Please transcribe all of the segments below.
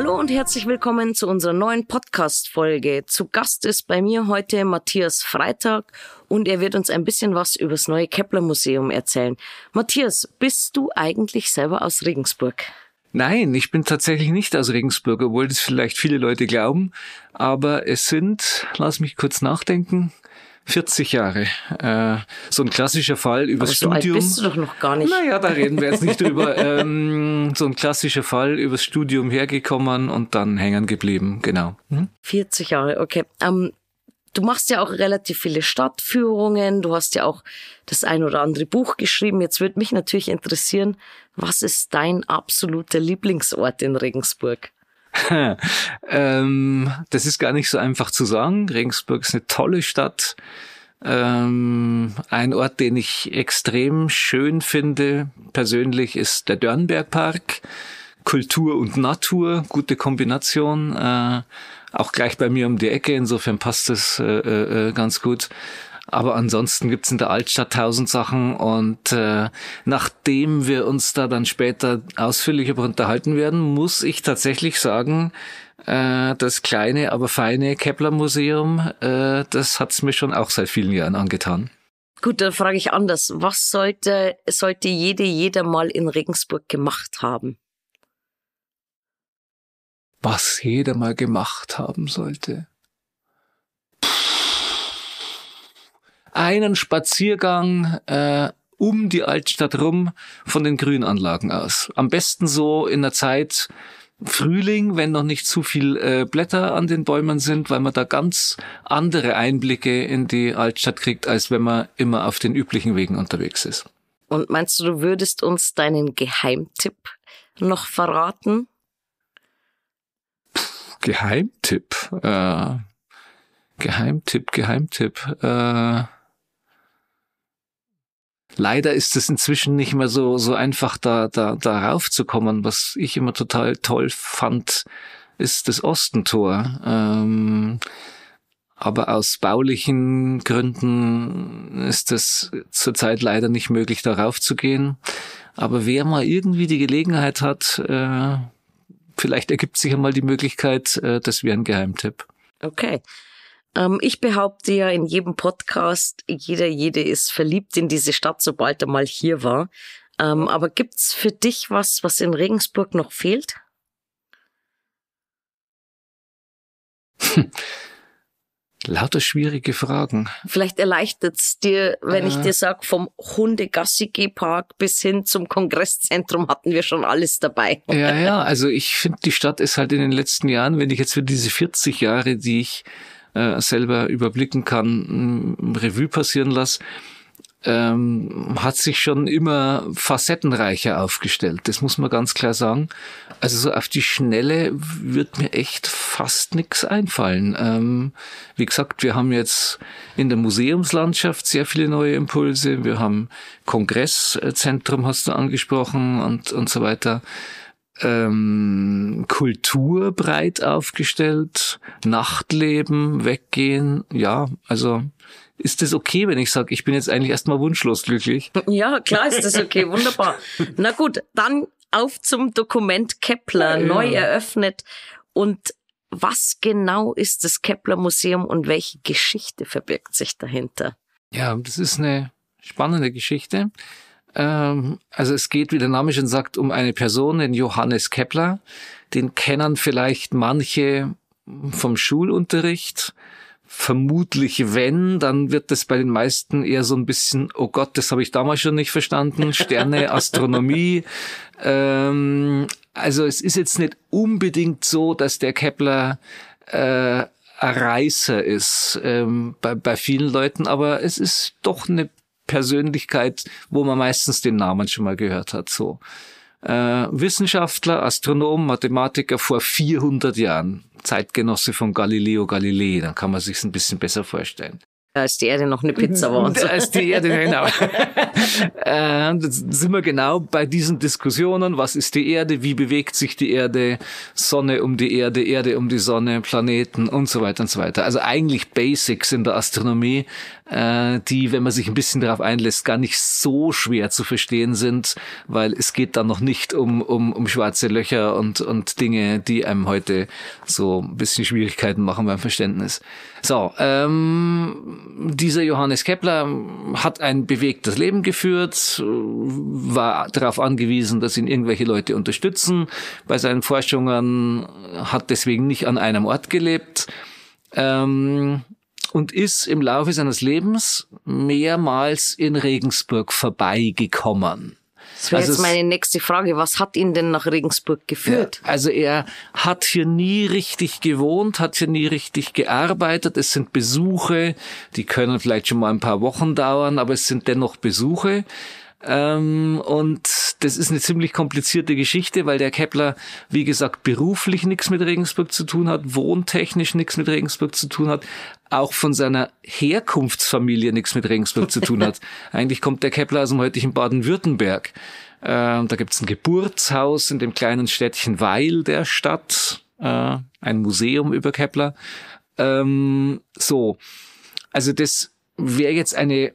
Hallo und herzlich willkommen zu unserer neuen Podcast-Folge. Zu Gast ist bei mir heute Matthias Freitag und er wird uns ein bisschen was über das neue Kepler-Museum erzählen. Matthias, bist du eigentlich selber aus Regensburg? Nein, ich bin tatsächlich nicht aus Regensburg, obwohl das vielleicht viele Leute glauben. Aber es sind, lass mich kurz nachdenken, 40 Jahre. Äh, so ein klassischer Fall über Aber Studium. So alt bist du doch noch gar nicht. Naja, da reden wir jetzt nicht drüber. Ähm, so ein klassischer Fall übers Studium hergekommen und dann hängen geblieben, genau. Hm? 40 Jahre, okay. Um ähm, du machst ja auch relativ viele Stadtführungen, du hast ja auch das ein oder andere Buch geschrieben. Jetzt würde mich natürlich interessieren, was ist dein absoluter Lieblingsort in Regensburg? ähm, das ist gar nicht so einfach zu sagen. Regensburg ist eine tolle Stadt. Ähm, ein Ort, den ich extrem schön finde, persönlich, ist der Dörnbergpark. Kultur und Natur, gute Kombination. Äh, auch gleich bei mir um die Ecke, insofern passt das äh, äh, äh ganz gut. Aber ansonsten gibt's in der Altstadt tausend Sachen und äh, nachdem wir uns da dann später ausführlich über unterhalten werden, muss ich tatsächlich sagen, äh, das kleine, aber feine Kepler-Museum, äh, das hat's mir schon auch seit vielen Jahren angetan. Gut, dann frage ich anders. Was sollte, sollte jede, jeder mal in Regensburg gemacht haben? Was jeder mal gemacht haben sollte. einen Spaziergang äh, um die Altstadt rum von den Grünanlagen aus. Am besten so in der Zeit Frühling, wenn noch nicht zu viel äh, Blätter an den Bäumen sind, weil man da ganz andere Einblicke in die Altstadt kriegt, als wenn man immer auf den üblichen Wegen unterwegs ist. Und meinst du, du würdest uns deinen Geheimtipp noch verraten? Puh, Geheimtipp. Äh, Geheimtipp, Geheimtipp. Äh leider ist es inzwischen nicht mehr so, so einfach, da, da, da raufzukommen. Was ich immer total toll fand, ist das Ostentor. Ähm, aber aus baulichen Gründen ist es zurzeit leider nicht möglich, darauf zu gehen. Aber wer mal irgendwie die Gelegenheit hat, äh, vielleicht ergibt sich einmal die Möglichkeit, äh, das wäre ein Geheimtipp. Okay. Ähm, ich behaupte ja in jedem Podcast, jeder, jede ist verliebt in diese Stadt, sobald er mal hier war. Ähm, aber gibt's für dich was, was in Regensburg noch fehlt? Hm. Lauter schwierige Fragen. Vielleicht erleichtert's dir, wenn äh, ich dir sag, vom Hundegassi-Park bis hin zum Kongresszentrum hatten wir schon alles dabei. Ja, ja, also ich finde, die Stadt ist halt in den letzten Jahren, wenn ich jetzt für diese 40 Jahre, die ich äh, selber überblicken kann, Revue passieren lasse, ähm, hat sich schon immer facettenreicher aufgestellt. Das muss man ganz klar sagen. Also so auf die Schnelle wird mir echt fast nichts einfallen. Ähm, wie gesagt, wir haben jetzt in der Museumslandschaft sehr viele neue Impulse. Wir haben Kongresszentrum, äh, hast du angesprochen, und, und so weiter ähm, Kultur breit aufgestellt, Nachtleben, weggehen. Ja, also ist das okay, wenn ich sage, ich bin jetzt eigentlich erstmal wunschlos glücklich? Ja, klar ist das okay, wunderbar. Na gut, dann auf zum Dokument Kepler, ja, neu ja. eröffnet. Und was genau ist das Kepler Museum und welche Geschichte verbirgt sich dahinter? Ja, das ist eine spannende Geschichte. Ähm, also es geht, wie der Name schon sagt, um eine Person, den Johannes Kepler. Den kennen vielleicht manche vom Schulunterricht. Vermutlich wenn, dann wird das bei den meisten eher so ein bisschen, oh Gott, das habe ich damals schon nicht verstanden, Sterne, Astronomie. Ähm, also es ist jetzt nicht unbedingt so, dass der Kepler äh, Reißer ist ähm, bei, bei vielen Leuten, aber es ist doch eine Persönlichkeit, wo man meistens den Namen schon mal gehört hat. So. Äh, Wissenschaftler, Astronom, Mathematiker vor 400 Jahren, Zeitgenosse von Galileo Galilei, dann kann man sich ein bisschen besser vorstellen als die Erde noch eine Pizza mhm. war. Und so. Als die Erde, genau. äh, sind wir genau bei diesen Diskussionen. Was ist die Erde? Wie bewegt sich die Erde? Sonne um die Erde, Erde um die Sonne, Planeten und so weiter und so weiter. Also eigentlich Basics in der Astronomie, äh, die, wenn man sich ein bisschen darauf einlässt, gar nicht so schwer zu verstehen sind, weil es geht dann noch nicht um, um, um schwarze Löcher und, und Dinge, die einem heute so ein bisschen Schwierigkeiten machen beim Verständnis. So, ähm, dieser Johannes Kepler hat ein bewegtes Leben geführt, war darauf angewiesen, dass ihn irgendwelche Leute unterstützen bei seinen Forschungen, hat deswegen nicht an einem Ort gelebt ähm, und ist im Laufe seines Lebens mehrmals in Regensburg vorbeigekommen. Das wäre also jetzt meine nächste Frage. Was hat ihn denn nach Regensburg geführt? Ja, also er hat hier nie richtig gewohnt, hat hier nie richtig gearbeitet. Es sind Besuche, die können vielleicht schon mal ein paar Wochen dauern, aber es sind dennoch Besuche. Ähm, und das ist eine ziemlich komplizierte Geschichte, weil der Kepler, wie gesagt, beruflich nichts mit Regensburg zu tun hat, wohntechnisch nichts mit Regensburg zu tun hat, auch von seiner Herkunftsfamilie nichts mit Regensburg zu tun hat. Eigentlich kommt der Kepler aus dem heutigen Baden-Württemberg. Ähm, da gibt's ein Geburtshaus in dem kleinen Städtchen Weil der Stadt, äh, ein Museum über Kepler. Ähm, so, also das wäre jetzt eine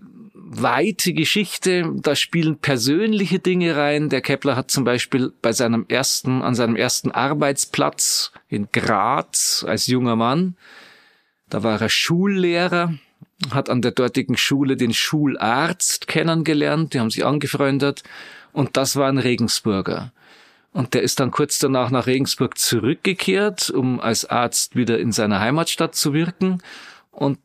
weite Geschichte, da spielen persönliche Dinge rein. Der Kepler hat zum Beispiel bei seinem ersten, an seinem ersten Arbeitsplatz in Graz als junger Mann, da war er Schullehrer, hat an der dortigen Schule den Schularzt kennengelernt, die haben sich angefreundet und das war ein Regensburger. Und der ist dann kurz danach nach Regensburg zurückgekehrt, um als Arzt wieder in seiner Heimatstadt zu wirken. Und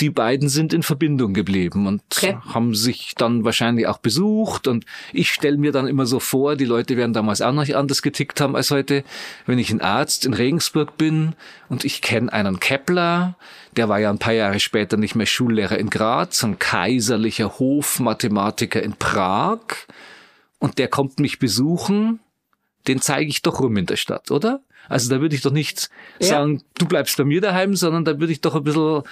die beiden sind in Verbindung geblieben und okay. haben sich dann wahrscheinlich auch besucht. Und ich stelle mir dann immer so vor, die Leute werden damals auch noch anders getickt haben als heute. Wenn ich ein Arzt in Regensburg bin und ich kenne einen Kepler, der war ja ein paar Jahre später nicht mehr Schullehrer in Graz, ein kaiserlicher Hofmathematiker in Prag. Und der kommt mich besuchen, den zeige ich doch rum in der Stadt, oder? Also da würde ich doch nicht ja. sagen, du bleibst bei mir daheim, sondern da würde ich doch ein bisschen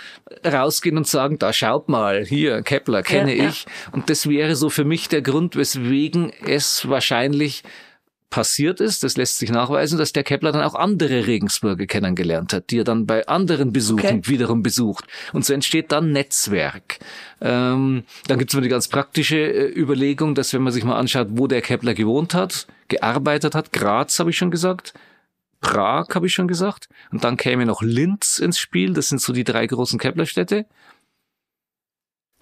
rausgehen und sagen, da schaut mal, hier, Kepler kenne ja, ich. Ja. Und das wäre so für mich der Grund, weswegen es wahrscheinlich passiert ist, das lässt sich nachweisen, dass der Kepler dann auch andere Regensburger kennengelernt hat, die er dann bei anderen Besuchen okay. wiederum besucht. Und so entsteht dann Netzwerk. Ähm, dann gibt es mal die ganz praktische äh, Überlegung, dass wenn man sich mal anschaut, wo der Kepler gewohnt hat, gearbeitet hat, Graz habe ich schon gesagt, Prag, habe ich schon gesagt. Und dann käme noch Linz ins Spiel. Das sind so die drei großen Kepler-Städte.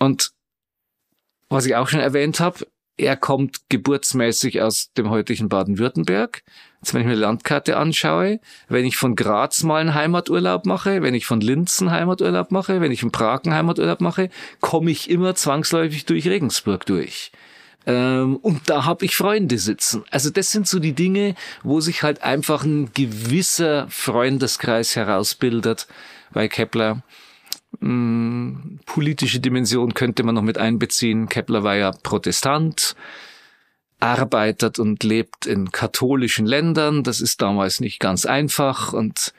Und was ich auch schon erwähnt habe, er kommt geburtsmäßig aus dem heutigen Baden-Württemberg. Jetzt, wenn ich mir die Landkarte anschaue, wenn ich von Graz mal einen Heimaturlaub mache, wenn ich von Linz einen Heimaturlaub mache, wenn ich in Prag einen Heimaturlaub mache, komme ich immer zwangsläufig durch Regensburg durch. Ähm, und da habe ich Freunde sitzen. Also das sind so die Dinge, wo sich halt einfach ein gewisser Freundeskreis herausbildet bei Kepler. Hm, politische Dimension könnte man noch mit einbeziehen. Kepler war ja Protestant, arbeitet und lebt in katholischen Ländern. Das ist damals nicht ganz einfach und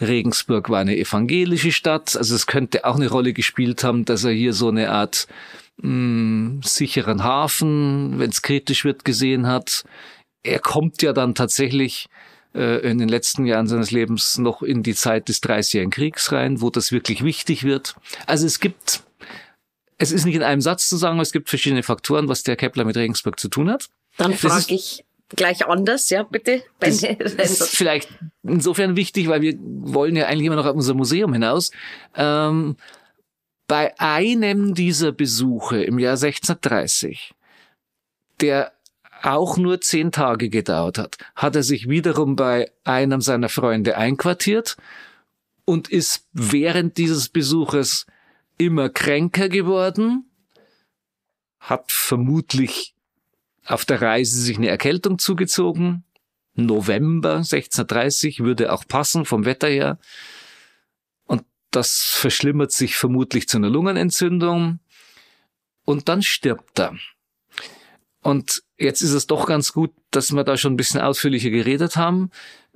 Regensburg war eine evangelische Stadt. Also es könnte auch eine Rolle gespielt haben, dass er hier so eine Art mh, hm, sicheren Hafen, wenn es kritisch wird, gesehen hat. Er kommt ja dann tatsächlich äh, in den letzten Jahren seines Lebens noch in die Zeit des Dreißigjährigen Kriegs rein, wo das wirklich wichtig wird. Also es gibt, es ist nicht in einem Satz zu sagen, es gibt verschiedene Faktoren, was der Kepler mit Regensburg zu tun hat. Dann frage ich gleich anders, ja, bitte. Das ist vielleicht insofern wichtig, weil wir wollen ja eigentlich immer noch auf unser Museum hinaus. Ähm, bei einem dieser Besuche im Jahr 1630, der auch nur zehn Tage gedauert hat, hat er sich wiederum bei einem seiner Freunde einquartiert und ist während dieses Besuches immer kränker geworden, hat vermutlich auf der Reise sich eine Erkältung zugezogen. November 1630 würde auch passen vom Wetter her das verschlimmert sich vermutlich zu einer Lungenentzündung und dann stirbt er. Und jetzt ist es doch ganz gut, dass wir da schon ein bisschen ausführlicher geredet haben,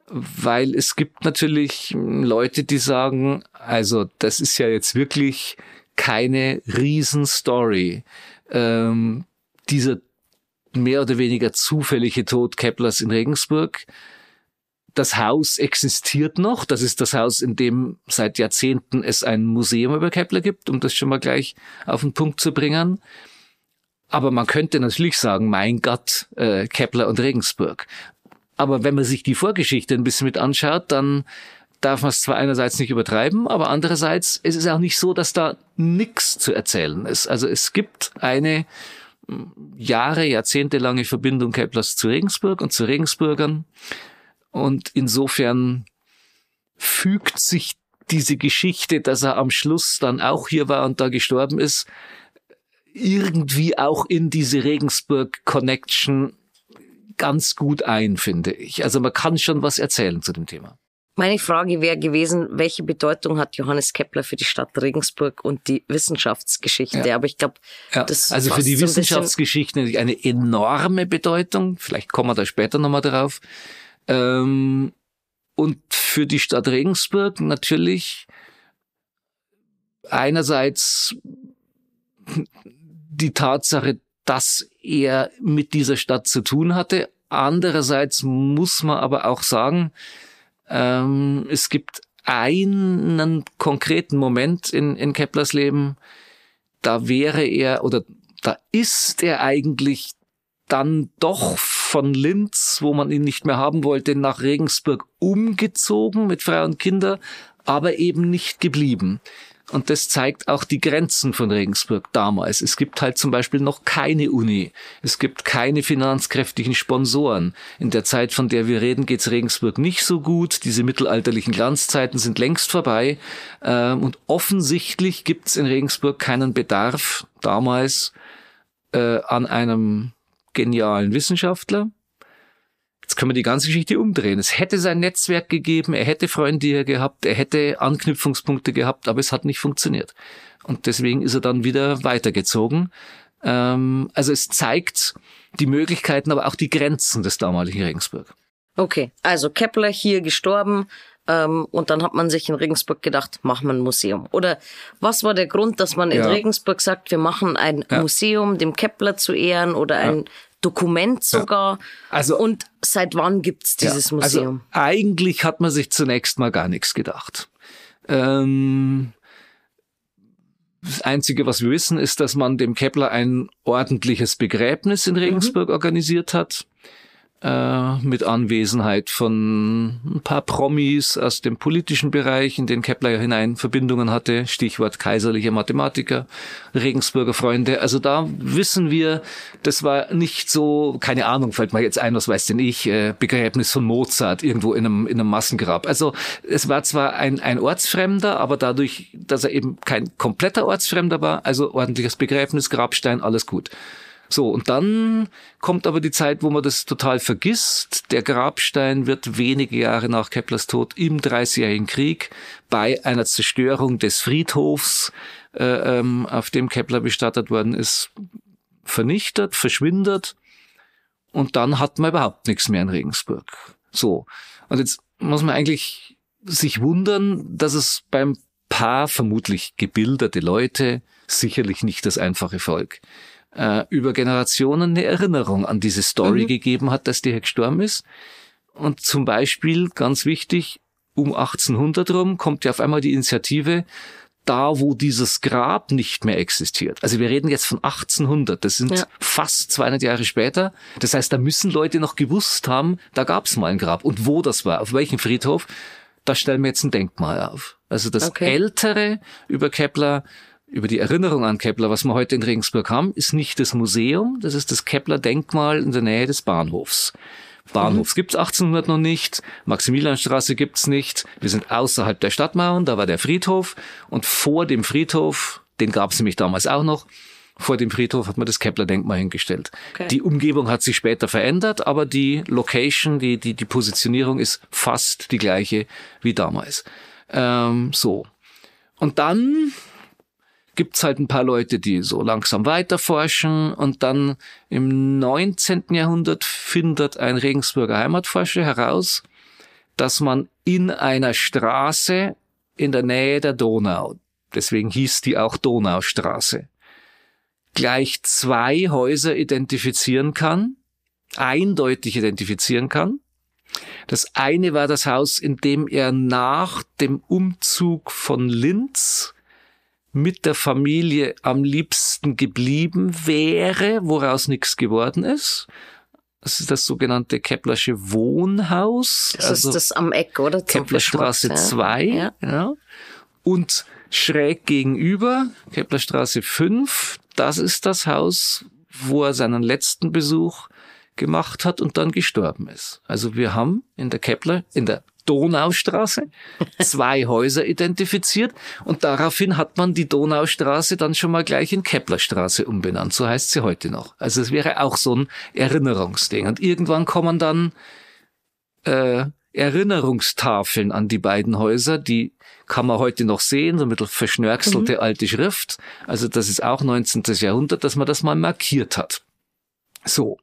weil es gibt natürlich Leute, die sagen, also das ist ja jetzt wirklich keine Riesenstory. Ähm, dieser mehr oder weniger zufällige Tod Keplers in Regensburg, das Haus existiert noch. Das ist das Haus, in dem seit Jahrzehnten es ein Museum über Kepler gibt, um das schon mal gleich auf den Punkt zu bringen. Aber man könnte natürlich sagen, mein Gott, äh, Kepler und Regensburg. Aber wenn man sich die Vorgeschichte ein bisschen mit anschaut, dann darf man es zwar einerseits nicht übertreiben, aber andererseits es ist es auch nicht so, dass da nichts zu erzählen ist. Also es gibt eine hm, Jahre, Jahrzehnte lange Verbindung Keplers zu Regensburg und zu Regensburgern. Und insofern fügt sich diese Geschichte, dass er am Schluss dann auch hier war und da gestorben ist, irgendwie auch in diese Regensburg-Connection ganz gut ein, finde ich. Also man kann schon was erzählen zu dem Thema. Meine Frage wäre gewesen, welche Bedeutung hat Johannes Kepler für die Stadt Regensburg und die Wissenschaftsgeschichte? Ja. Aber ich glaube, ja. das also für die Wissenschaftsgeschichte eine enorme Bedeutung. Vielleicht kommen wir da später nochmal drauf. Ähm, und für die Stadt Regensburg natürlich einerseits die Tatsache, dass er mit dieser Stadt zu tun hatte. Andererseits muss man aber auch sagen, ähm, es gibt einen konkreten Moment in, in Keplers Leben, da wäre er oder da ist er eigentlich dann doch von Linz, wo man ihn nicht mehr haben wollte, nach Regensburg umgezogen mit Frau und Kinder, aber eben nicht geblieben. Und das zeigt auch die Grenzen von Regensburg damals. Es gibt halt zum Beispiel noch keine Uni. Es gibt keine finanzkräftigen Sponsoren. In der Zeit, von der wir reden, geht's Regensburg nicht so gut. Diese mittelalterlichen Glanzzeiten sind längst vorbei. Ähm, und offensichtlich gibt's in Regensburg keinen Bedarf damals äh, an einem genialen Wissenschaftler. Jetzt können wir die ganze Geschichte umdrehen. Es hätte sein Netzwerk gegeben, er hätte Freunde hier gehabt, er hätte Anknüpfungspunkte gehabt, aber es hat nicht funktioniert. Und deswegen ist er dann wieder weitergezogen. Ähm, also es zeigt die Möglichkeiten, aber auch die Grenzen des damaligen Regensburg. Okay, also Kepler hier gestorben, ähm, und dann hat man sich in Regensburg gedacht, machen wir ein Museum. Oder was war der Grund, dass man in ja. Regensburg sagt, wir machen ein ja. Museum, dem Kepler zu ehren oder ein ja. Dokument sogar. Also und seit wann gibt's dieses also Museum? Also eigentlich hat man sich zunächst mal gar nichts gedacht. Ähm das Einzige, was wir wissen, ist, dass man dem Kepler ein ordentliches Begräbnis in mhm. Regensburg mhm. organisiert hat. Äh, mit Anwesenheit von ein paar Promis aus dem politischen Bereich, in den Kepler ja hinein Verbindungen hatte, Stichwort kaiserliche Mathematiker, Regensburger Freunde. Also da wissen wir, das war nicht so, keine Ahnung, fällt mir jetzt ein, was weiß denn ich, äh, Begräbnis von Mozart irgendwo in einem, in einem Massengrab. Also es war zwar ein, ein Ortsfremder, aber dadurch, dass er eben kein kompletter Ortsfremder war, also ordentliches Begräbnis, Grabstein, alles gut. So, und dann kommt aber die Zeit, wo man das total vergisst. Der Grabstein wird wenige Jahre nach Keplers Tod im Dreißigjährigen Krieg bei einer Zerstörung des Friedhofs, äh, ähm, auf dem Kepler bestattet worden ist, vernichtet, verschwindet. Und dann hat man überhaupt nichts mehr in Regensburg. So. Und jetzt muss man eigentlich sich wundern, dass es beim paar vermutlich gebildete Leute sicherlich nicht das einfache Volk äh, über Generationen eine Erinnerung an diese Story mhm. gegeben hat, dass die hier halt gestorben ist. Und zum Beispiel, ganz wichtig, um 1800 rum kommt ja auf einmal die Initiative, da wo dieses Grab nicht mehr existiert. Also wir reden jetzt von 1800, das sind ja. fast 200 Jahre später. Das heißt, da müssen Leute noch gewusst haben, da gab es mal ein Grab. Und wo das war, auf welchem Friedhof, da stellen wir jetzt ein Denkmal auf. Also das okay. Ältere über Kepler über die Erinnerung an Kepler, was wir heute in Regensburg haben, ist nicht das Museum, das ist das Kepler-Denkmal in der Nähe des Bahnhofs. Bahnhofs mhm. es 1800 noch nicht, Maximilianstraße gibt es nicht, wir sind außerhalb der Stadtmauern, da war der Friedhof und vor dem Friedhof, den gab es nämlich damals auch noch, vor dem Friedhof hat man das Kepler-Denkmal hingestellt. Okay. Die Umgebung hat sich später verändert, aber die Location, die, die, die Positionierung ist fast die gleiche wie damals. Ähm, so. Und dann gibt's halt ein paar Leute, die so langsam weiterforschen und dann im 19. Jahrhundert findet ein Regensburger Heimatforscher heraus, dass man in einer Straße in der Nähe der Donau, deswegen hieß die auch Donaustraße, gleich zwei Häuser identifizieren kann, eindeutig identifizieren kann. Das eine war das Haus, in dem er nach dem Umzug von Linz mit der Familie am liebsten geblieben wäre, woraus nichts geworden ist. Das ist das sogenannte Keplersche Wohnhaus. Das also ist das am Eck, oder? Keplerstraße 2. Ja. ja. Und schräg gegenüber, Keplerstraße 5, das ist das Haus, wo er seinen letzten Besuch gemacht hat und dann gestorben ist. Also wir haben in der Kepler, in der Donaustraße, zwei Häuser identifiziert und daraufhin hat man die Donaustraße dann schon mal gleich in Keplerstraße umbenannt. So heißt sie heute noch. Also es wäre auch so ein Erinnerungsding. Und irgendwann kommen dann äh, Erinnerungstafeln an die beiden Häuser, die kann man heute noch sehen, so ein bisschen verschnörkelte mhm. alte Schrift. Also das ist auch 19. Jahrhundert, dass man das mal markiert hat. So.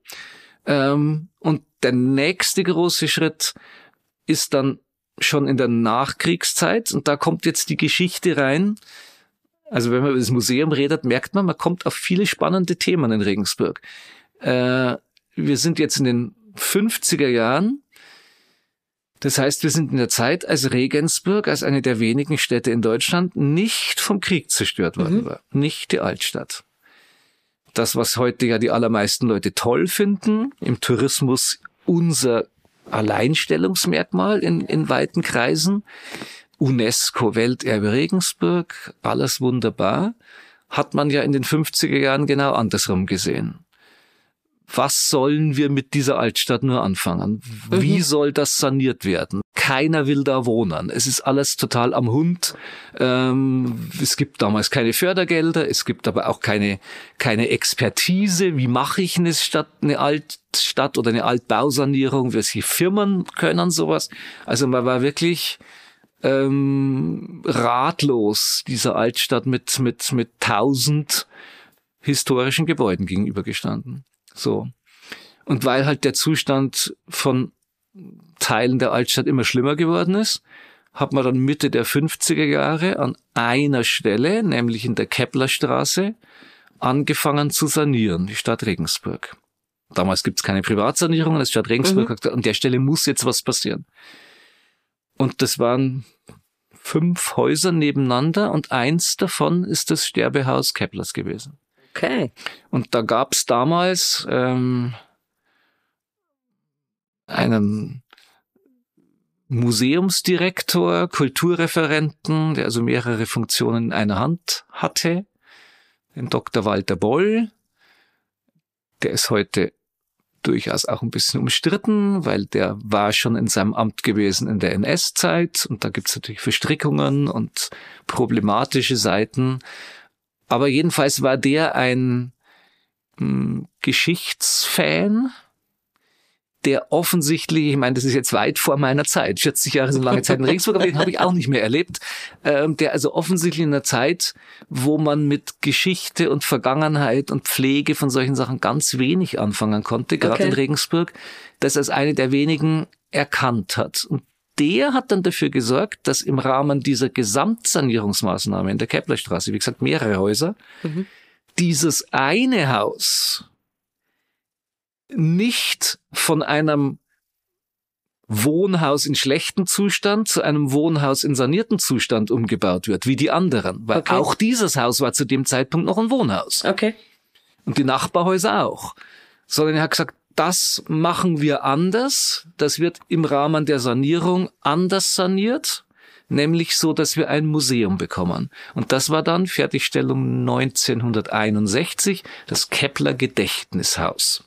Ähm, und der nächste große Schritt ist dann schon in der Nachkriegszeit und da kommt jetzt die Geschichte rein. Also wenn man über das Museum redet, merkt man, man kommt auf viele spannende Themen in Regensburg. Äh, wir sind jetzt in den 50er Jahren. Das heißt, wir sind in der Zeit, als Regensburg, als eine der wenigen Städte in Deutschland, nicht vom Krieg zerstört worden mhm. war. Nicht die Altstadt. Das, was heute ja die allermeisten Leute toll finden, im Tourismus unser Alleinstellungsmerkmal in, in weiten Kreisen. UNESCO Welterbe Regensburg, alles wunderbar, hat man ja in den 50er Jahren genau andersrum gesehen was sollen wir mit dieser Altstadt nur anfangen? Wie mhm. soll das saniert werden? Keiner will da wohnen. Es ist alles total am Hund. Ähm, es gibt damals keine Fördergelder, es gibt aber auch keine, keine Expertise. Wie mache ich eine Stadt, eine Altstadt oder eine Altbausanierung? Welche Firmen können sowas? Also man war wirklich ähm, ratlos dieser Altstadt mit, mit, mit tausend historischen Gebäuden gegenübergestanden. So. Und weil halt der Zustand von Teilen der Altstadt immer schlimmer geworden ist, hat man dann Mitte der 50er Jahre an einer Stelle, nämlich in der Keplerstraße, angefangen zu sanieren, die Stadt Regensburg. Damals gibt's keine Privatsanierungen, das Stadt Regensburg mhm. hat gesagt, an der Stelle muss jetzt was passieren. Und das waren fünf Häuser nebeneinander und eins davon ist das Sterbehaus Keplers gewesen. Okay. Und da gab es damals ähm, einen Museumsdirektor, Kulturreferenten, der also mehrere Funktionen in einer Hand hatte, den Dr. Walter Boll. Der ist heute durchaus auch ein bisschen umstritten, weil der war schon in seinem Amt gewesen in der NS-Zeit und da gibt's natürlich Verstrickungen und problematische Seiten. Aber jedenfalls war der ein mh, hm, Geschichtsfan, der offensichtlich, ich meine, das ist jetzt weit vor meiner Zeit, 40 Jahre sind lange Zeit in Regensburg, aber den habe ich auch nicht mehr erlebt, ähm, der also offensichtlich in einer Zeit, wo man mit Geschichte und Vergangenheit und Pflege von solchen Sachen ganz wenig anfangen konnte, gerade okay. in Regensburg, das als eine der wenigen erkannt hat. Und der hat dann dafür gesorgt, dass im Rahmen dieser Gesamtsanierungsmaßnahme in der Keplerstraße, wie gesagt, mehrere Häuser, mhm. dieses eine Haus nicht von einem Wohnhaus in schlechtem Zustand zu einem Wohnhaus in sanierten Zustand umgebaut wird, wie die anderen. Weil okay. auch dieses Haus war zu dem Zeitpunkt noch ein Wohnhaus. Okay. Und die Nachbarhäuser auch. Sondern er hat gesagt, das machen wir anders. Das wird im Rahmen der Sanierung anders saniert, nämlich so, dass wir ein Museum bekommen. Und das war dann Fertigstellung 1961, das Kepler Gedächtnishaus.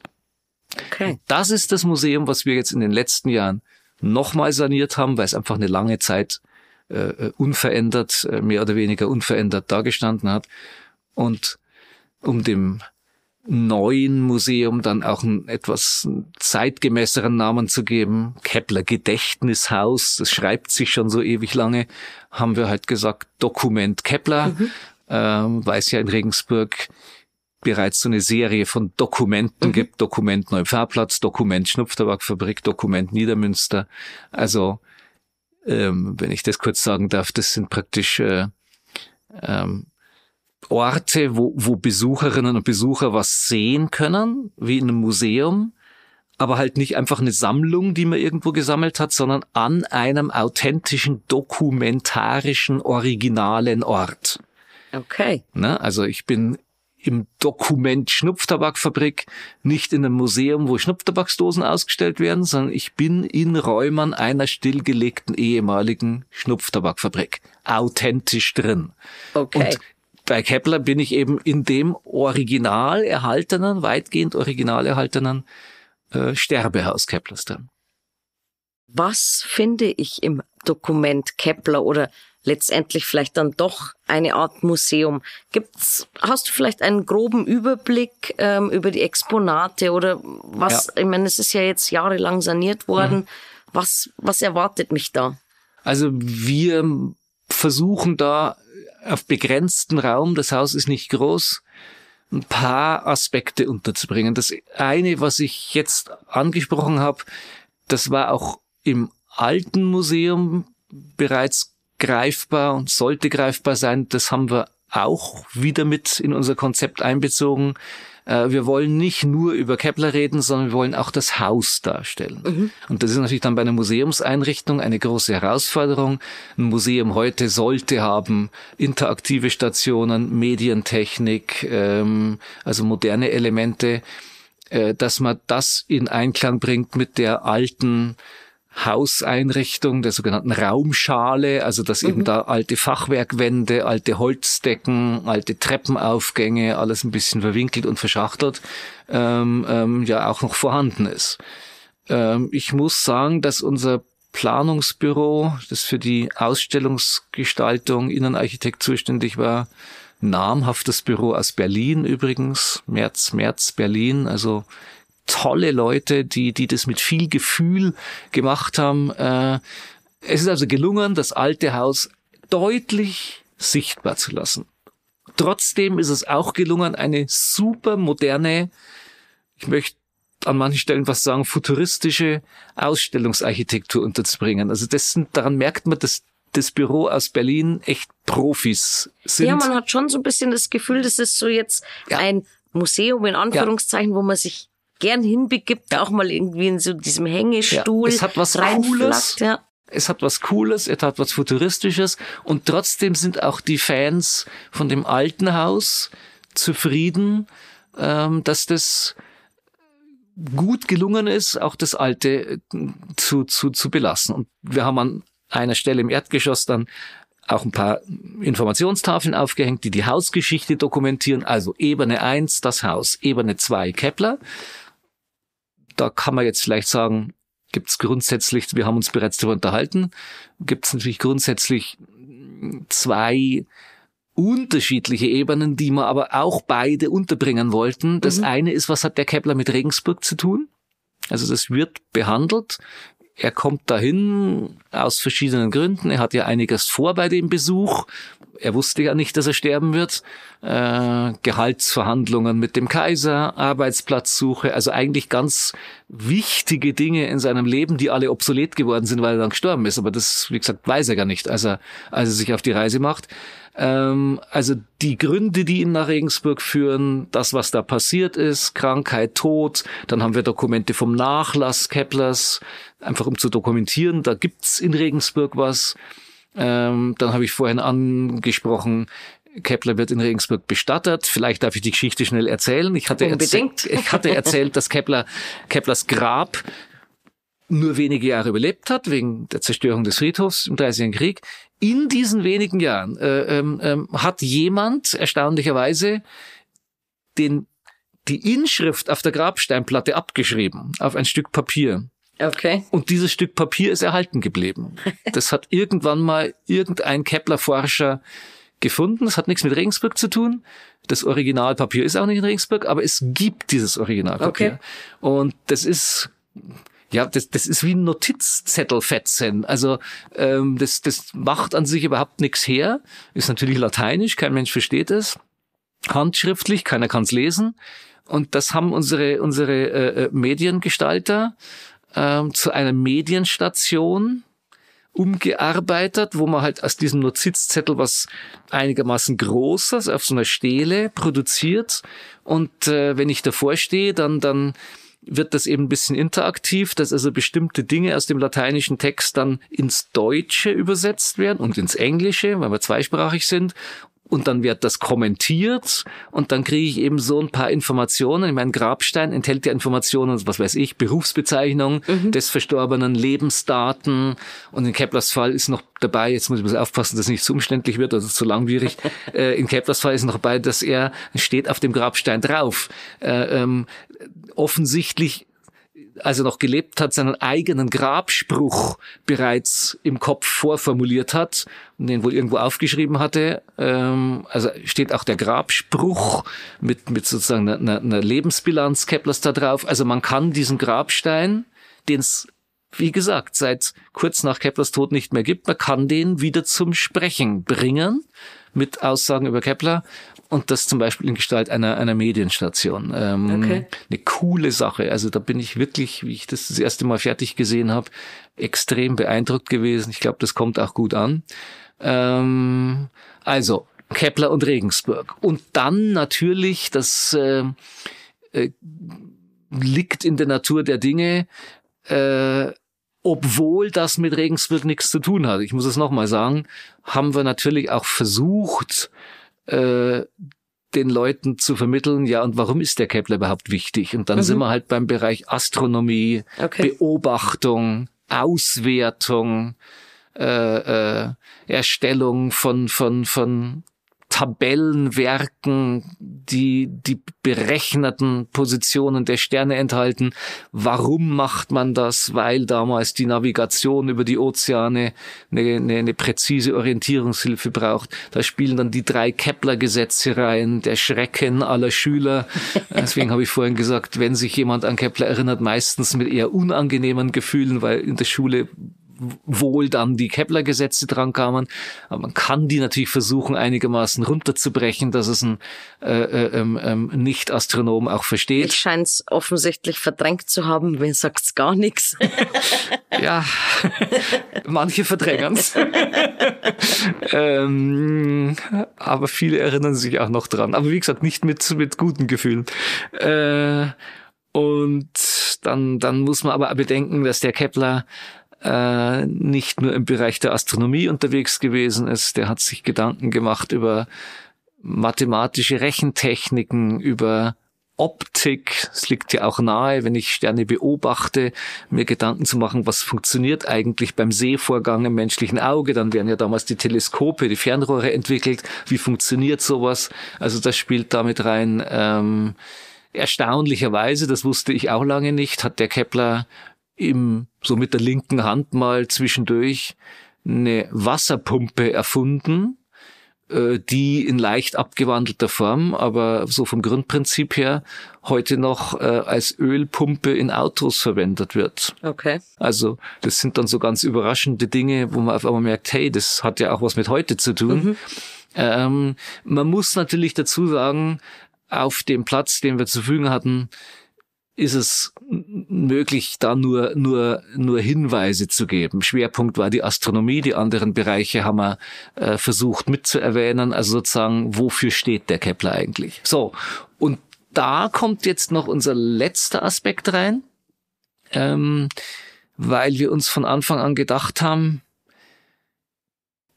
Okay. das ist das Museum, was wir jetzt in den letzten Jahren nochmal saniert haben, weil es einfach eine lange Zeit äh, äh unverändert, äh, mehr oder weniger unverändert dagestanden hat. Und um dem neuen Museum dann auch einen etwas zeitgemäßeren Namen zu geben. Kepler Gedächtnishaus, das schreibt sich schon so ewig lange, haben wir halt gesagt, Dokument Kepler, mhm. ähm, weil es ja in Regensburg bereits so eine Serie von Dokumenten mhm. gibt. Dokument Neupfarrplatz, Dokument Schnupftabakfabrik, Dokument Niedermünster. Also, ähm, wenn ich das kurz sagen darf, das sind praktisch äh, ähm, Orte, wo, wo Besucherinnen und Besucher was sehen können, wie in einem Museum, aber halt nicht einfach eine Sammlung, die man irgendwo gesammelt hat, sondern an einem authentischen, dokumentarischen, originalen Ort. Okay. Ne? Also ich bin im Dokument Schnupftabakfabrik, nicht in einem Museum, wo Schnupftabaksdosen ausgestellt werden, sondern ich bin in Räumen einer stillgelegten ehemaligen Schnupftabakfabrik. Authentisch drin. Okay. Und bei Kepler bin ich eben in dem original erhaltenen, weitgehend original erhaltenen äh, Sterbehaus Keplers dann. Was finde ich im Dokument Kepler oder letztendlich vielleicht dann doch eine Art Museum? Gibt's, hast du vielleicht einen groben Überblick ähm, über die Exponate oder was? Ja. Ich meine, es ist ja jetzt jahrelang saniert worden. Mhm. Was, was erwartet mich da? Also wir versuchen da auf begrenzten Raum, das Haus ist nicht groß, ein paar Aspekte unterzubringen. Das eine, was ich jetzt angesprochen habe, das war auch im alten Museum bereits greifbar und sollte greifbar sein. Das haben wir auch wieder mit in unser Konzept einbezogen. Äh, wir wollen nicht nur über Kepler reden, sondern wir wollen auch das Haus darstellen. Mhm. Und das ist natürlich dann bei einer Museumseinrichtung eine große Herausforderung. Ein Museum heute sollte haben interaktive Stationen, Medientechnik, ähm, also moderne Elemente, äh, dass man das in Einklang bringt mit der alten Hauseinrichtung, der sogenannten Raumschale, also dass mhm. eben da alte Fachwerkwände, alte Holzdecken, alte Treppenaufgänge, alles ein bisschen verwinkelt und verschachtelt, ähm, ähm, ja auch noch vorhanden ist. Ähm, ich muss sagen, dass unser Planungsbüro, das für die Ausstellungsgestaltung Innenarchitekt zuständig war, namhaftes Büro aus Berlin übrigens, März, März, Berlin, also tolle Leute, die, die das mit viel Gefühl gemacht haben. Äh, es ist also gelungen, das alte Haus deutlich sichtbar zu lassen. Trotzdem ist es auch gelungen, eine super moderne, ich möchte an manchen Stellen was sagen, futuristische Ausstellungsarchitektur unterzubringen. Also das sind, daran merkt man, dass das Büro aus Berlin echt Profis sind. Ja, man hat schon so ein bisschen das Gefühl, das ist so jetzt ja. ein Museum in Anführungszeichen, ja. wo man sich gern hinbegibt, auch mal irgendwie in so diesem Hängestuhl. Ja, es hat was Cooles. Ja. Es hat was Cooles, es hat was Futuristisches und trotzdem sind auch die Fans von dem alten Haus zufrieden, ähm, dass das gut gelungen ist, auch das alte äh, zu, zu, zu belassen. Und wir haben an einer Stelle im Erdgeschoss dann auch ein paar Informationstafeln aufgehängt, die die Hausgeschichte dokumentieren. Also Ebene 1 das Haus, Ebene 2 Kepler, da kann man jetzt vielleicht sagen, gibt es grundsätzlich, wir haben uns bereits darüber unterhalten, gibt es natürlich grundsätzlich zwei unterschiedliche Ebenen, die wir aber auch beide unterbringen wollten. Das mhm. eine ist, was hat der Kepler mit Regensburg zu tun? Also das wird behandelt er kommt dahin aus verschiedenen Gründen. Er hat ja einiges vor bei dem Besuch. Er wusste ja nicht, dass er sterben wird. Äh, Gehaltsverhandlungen mit dem Kaiser, Arbeitsplatzsuche, also eigentlich ganz wichtige Dinge in seinem Leben, die alle obsolet geworden sind, weil er dann gestorben ist. Aber das, wie gesagt, weiß er gar nicht, als er, als er sich auf die Reise macht. Ähm, also die Gründe, die ihn nach Regensburg führen, das, was da passiert ist, Krankheit, Tod, dann haben wir Dokumente vom Nachlass Keplers, einfach um zu dokumentieren, da gibt's in Regensburg was. Ähm, dann habe ich vorhin angesprochen, Kepler wird in Regensburg bestattet. Vielleicht darf ich die Geschichte schnell erzählen. Ich hatte, erzählt, ich hatte erzählt, dass Kepler, Keplers Grab nur wenige Jahre überlebt hat, wegen der Zerstörung des Friedhofs im Dreißigjährigen Krieg. In diesen wenigen Jahren äh, ähm, ähm hat jemand erstaunlicherweise den, die Inschrift auf der Grabsteinplatte abgeschrieben, auf ein Stück Papier. Okay. Und dieses Stück Papier ist erhalten geblieben. Das hat irgendwann mal irgendein Kepler-Forscher gefunden. Das hat nichts mit Regensburg zu tun. Das Originalpapier ist auch nicht in Regensburg, aber es gibt dieses Originalpapier. Okay. Und das ist ja, das, das ist wie ein Notizzettelfetzen. Also ähm, das, das macht an sich überhaupt nichts her. Ist natürlich lateinisch, kein Mensch versteht es. Handschriftlich, keiner kann es lesen. Und das haben unsere, unsere äh, äh Mediengestalter ähm, zu einer Medienstation umgearbeitet, wo man halt aus diesem Notizzettel was einigermaßen Großes auf so einer Stele produziert. Und äh, wenn ich davor stehe, dann, dann wird das eben ein bisschen interaktiv, dass also bestimmte Dinge aus dem lateinischen Text dann ins Deutsche übersetzt werden und ins Englische, weil wir zweisprachig sind, und dann wird das kommentiert und dann kriege ich eben so ein paar Informationen. Ich meine, Grabstein enthält ja Informationen, was weiß ich, Berufsbezeichnung mhm. des Verstorbenen, Lebensdaten und in Keplers Fall ist noch dabei, jetzt muss ich mal aufpassen, dass es nicht zu umständlich wird oder also zu langwierig, äh, in Keplers Fall ist noch dabei, dass er steht auf dem Grabstein drauf. Äh, ähm, offensichtlich als er noch gelebt hat, seinen eigenen Grabspruch bereits im Kopf vorformuliert hat und den wohl irgendwo aufgeschrieben hatte. Ähm, also steht auch der Grabspruch mit, mit sozusagen einer, einer Lebensbilanz Keplers da drauf. Also man kann diesen Grabstein, den es wie gesagt, seit kurz nach Keplers Tod nicht mehr gibt. Man kann den wieder zum Sprechen bringen mit Aussagen über Kepler und das zum Beispiel in Gestalt einer, einer Medienstation. Ähm, okay. Eine coole Sache. Also da bin ich wirklich, wie ich das das erste Mal fertig gesehen habe, extrem beeindruckt gewesen. Ich glaube, das kommt auch gut an. Ähm, also Kepler und Regensburg. Und dann natürlich, das äh, äh, liegt in der Natur der Dinge, äh, obwohl das mit Regensburg nichts zu tun hat. Ich muss es nochmal sagen, haben wir natürlich auch versucht, äh, den Leuten zu vermitteln, ja, und warum ist der Kepler überhaupt wichtig? Und dann mhm. sind wir halt beim Bereich Astronomie, okay. Beobachtung, Auswertung, äh, äh, Erstellung von, von, von Tabellenwerken, die die berechneten Positionen der Sterne enthalten. Warum macht man das? Weil damals die Navigation über die Ozeane eine, eine, eine präzise Orientierungshilfe braucht. Da spielen dann die drei Kepler-Gesetze rein, der Schrecken aller Schüler. Deswegen habe ich vorhin gesagt, wenn sich jemand an Kepler erinnert, meistens mit eher unangenehmen Gefühlen, weil in der Schule wohl dann die Kepler-Gesetze dran kamen. Aber man kann die natürlich versuchen, einigermaßen runterzubrechen, dass es ein äh, äh ähm, ähm, Nicht-Astronom auch versteht. Ich scheine es offensichtlich verdrängt zu haben, wenn sagt's gar nichts. Ja, manche verdrängern's. ähm, aber viele erinnern sich auch noch dran. Aber wie gesagt, nicht mit, mit guten Gefühlen. Äh, und dann, dann muss man aber bedenken, dass der Kepler äh, nicht nur im Bereich der Astronomie unterwegs gewesen ist, der hat sich Gedanken gemacht über mathematische Rechentechniken, über Optik, es liegt ja auch nahe, wenn ich Sterne beobachte, mir Gedanken zu machen, was funktioniert eigentlich beim Sehvorgang im menschlichen Auge. Dann werden ja damals die Teleskope, die Fernrohre entwickelt. Wie funktioniert sowas? Also das spielt damit rein. Ähm, erstaunlicherweise, das wusste ich auch lange nicht, hat der Kepler im, so mit der linken Hand mal zwischendurch eine Wasserpumpe erfunden, äh, die in leicht abgewandelter Form, aber so vom Grundprinzip her heute noch äh, als Ölpumpe in Autos verwendet wird. Okay. Also das sind dann so ganz überraschende Dinge, wo man auf einmal merkt, hey, das hat ja auch was mit heute zu tun. Mhm. Ähm, man muss natürlich dazu sagen, auf dem Platz, den wir zur Verfügung hatten, ist es möglich, da nur, nur, nur Hinweise zu geben. Schwerpunkt war die Astronomie, die anderen Bereiche haben wir äh, versucht mitzuerwähnen, also sozusagen, wofür steht der Kepler eigentlich? So, und da kommt jetzt noch unser letzter Aspekt rein, ähm, weil wir uns von Anfang an gedacht haben,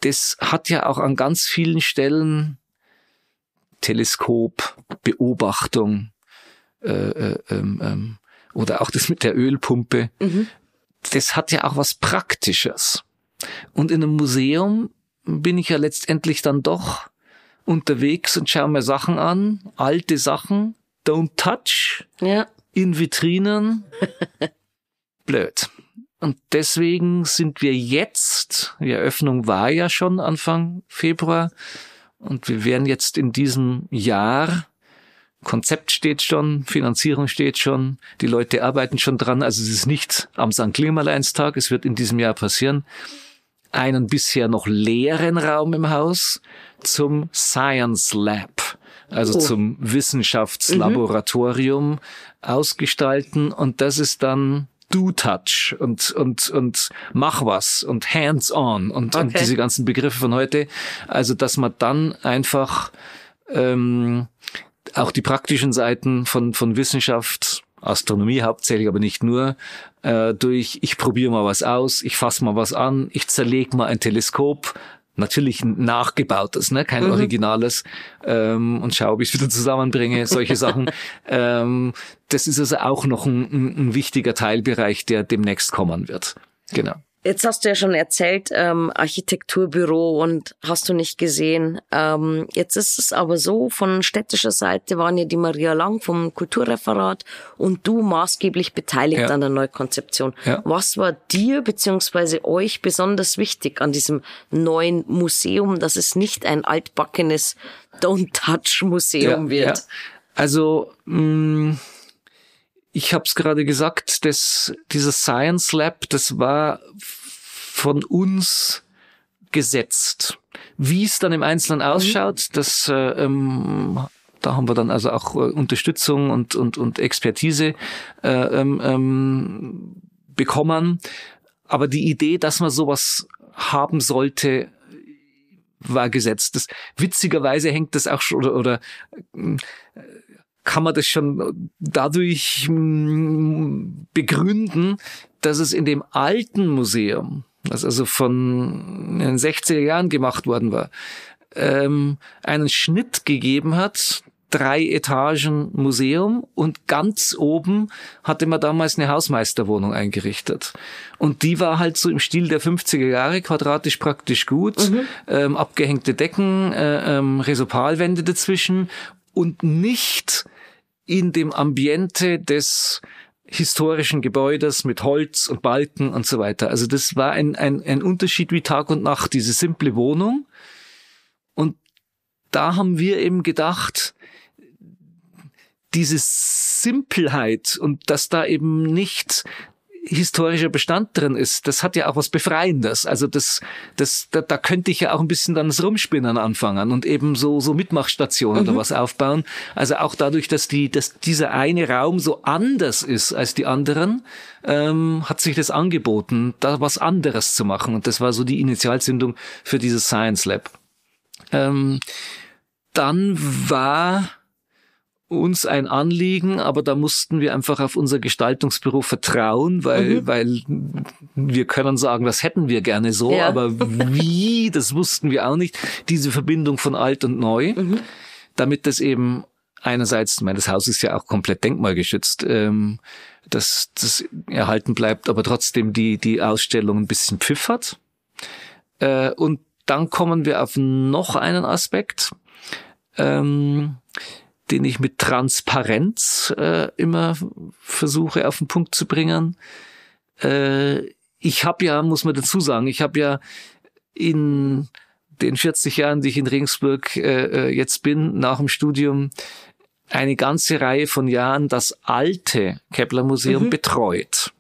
das hat ja auch an ganz vielen Stellen Teleskop, Beobachtung, äh, äh, ähm, ähm, oder auch das mit der Ölpumpe, mhm. das hat ja auch was Praktisches. Und in einem Museum bin ich ja letztendlich dann doch unterwegs und schaue mir Sachen an, alte Sachen, don't touch, ja. in Vitrinen. Blöd. Und deswegen sind wir jetzt, die Eröffnung war ja schon Anfang Februar, und wir werden jetzt in diesem Jahr Konzept steht schon, Finanzierung steht schon, die Leute arbeiten schon dran. Also es ist nicht am St. Klimaleinstag, es wird in diesem Jahr passieren. Einen bisher noch leeren Raum im Haus zum Science Lab, also oh. zum Wissenschaftslaboratorium mhm. ausgestalten. Und das ist dann Do Touch und, und, und mach was und hands on und, okay. und diese ganzen Begriffe von heute. Also, dass man dann einfach ähm, auch die praktischen Seiten von, von Wissenschaft, Astronomie hauptsächlich, aber nicht nur, äh, durch ich probiere mal was aus, ich fasse mal was an, ich zerlege mal ein Teleskop, natürlich ein nachgebautes, ne? kein mhm. originales, ähm, und schaue, ob ich es wieder zusammenbringe, solche Sachen. Ähm, das ist also auch noch ein, ein wichtiger Teilbereich, der demnächst kommen wird. Genau. Jetzt hast du ja schon erzählt, ähm, Architekturbüro und hast du nicht gesehen. Ähm, jetzt ist es aber so, von städtischer Seite waren ja die Maria Lang vom Kulturreferat und du maßgeblich beteiligt ja. an der Neukonzeption. Ja. Was war dir beziehungsweise euch besonders wichtig an diesem neuen Museum, dass es nicht ein altbackenes Don't-Touch-Museum ja, wird? Also... Mh mm, ich habe es gerade gesagt, das, dieses Science Lab, das war von uns gesetzt. Wie es dann im Einzelnen mhm. ausschaut, das äh, ähm, da haben wir dann also auch äh, Unterstützung und und und Expertise äh, ähm, ähm, bekommen. Aber die Idee, dass man sowas haben sollte, war gesetzt. Das, witzigerweise hängt das auch schon oder, oder äh, kann man das schon dadurch hm, begründen, dass es in dem alten Museum, das also von den 60er Jahren gemacht worden war, ähm, einen Schnitt gegeben hat, drei Etagen Museum und ganz oben hatte man damals eine Hausmeisterwohnung eingerichtet. Und die war halt so im Stil der 50er Jahre, quadratisch praktisch gut, mhm. ähm, abgehängte Decken, äh, ähm, Resopalwände dazwischen und nicht in dem Ambiente des historischen Gebäudes mit Holz und Balken und so weiter. Also das war ein, ein, ein Unterschied wie Tag und Nacht, diese simple Wohnung. Und da haben wir eben gedacht, diese Simpelheit und dass da eben nicht historischer Bestand drin ist, das hat ja auch was Befreiendes. Also das, das, da, da könnte ich ja auch ein bisschen dann das Rumspinnen anfangen und eben so, so Mitmachstationen mhm. oder was aufbauen. Also auch dadurch, dass die, dass dieser eine Raum so anders ist als die anderen, ähm, hat sich das angeboten, da was anderes zu machen. Und das war so die Initialzündung für dieses Science Lab. Ähm, dann war uns ein Anliegen, aber da mussten wir einfach auf unser Gestaltungsbüro vertrauen, weil, mhm. weil wir können sagen, das hätten wir gerne so, ja. aber wie, das wussten wir auch nicht. Diese Verbindung von alt und neu, mhm. damit das eben einerseits, mein, das Haus ist ja auch komplett denkmalgeschützt, ähm, dass das erhalten bleibt, aber trotzdem die, die Ausstellung ein bisschen pfiffert. Äh, und dann kommen wir auf noch einen Aspekt. Ähm, den ich mit Transparenz äh, immer versuche auf den Punkt zu bringen. Äh, ich habe ja, muss man dazu sagen, ich habe ja in den 40 Jahren, die ich in Regensburg äh, äh, jetzt bin, nach dem Studium, eine ganze Reihe von Jahren das alte Kepler Museum mhm. betreut.